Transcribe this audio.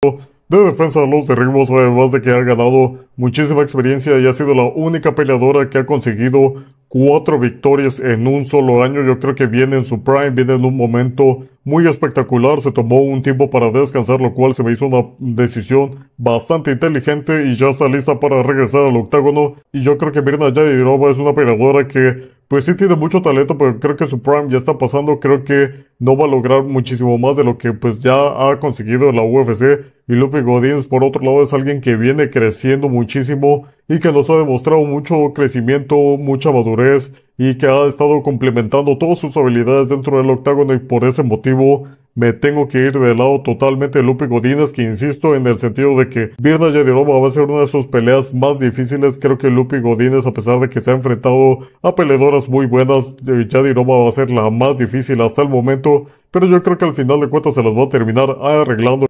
de defensa de los derribos, además de que ha ganado muchísima experiencia y ha sido la única peleadora que ha conseguido cuatro victorias en un solo año. Yo creo que viene en su prime, viene en un momento muy espectacular. Se tomó un tiempo para descansar, lo cual se me hizo una decisión bastante inteligente y ya está lista para regresar al octágono. Y yo creo que Mirna Yadirova es una peleadora que pues sí tiene mucho talento, pero creo que su prime ya está pasando, creo que no va a lograr muchísimo más de lo que pues ya ha conseguido la UFC. Y Lupe Godínez, por otro lado, es alguien que viene creciendo muchísimo y que nos ha demostrado mucho crecimiento, mucha madurez y que ha estado complementando todas sus habilidades dentro del octágono y por ese motivo me tengo que ir del lado totalmente de Lupe Godínez, que insisto en el sentido de que Virna Yadiroma va a ser una de sus peleas más difíciles. Creo que Lupi Godínez, a pesar de que se ha enfrentado a peleadoras muy buenas, eh, Yadiroma va a ser la más difícil hasta el momento. Pero yo creo que al final de cuentas se las va a terminar arreglando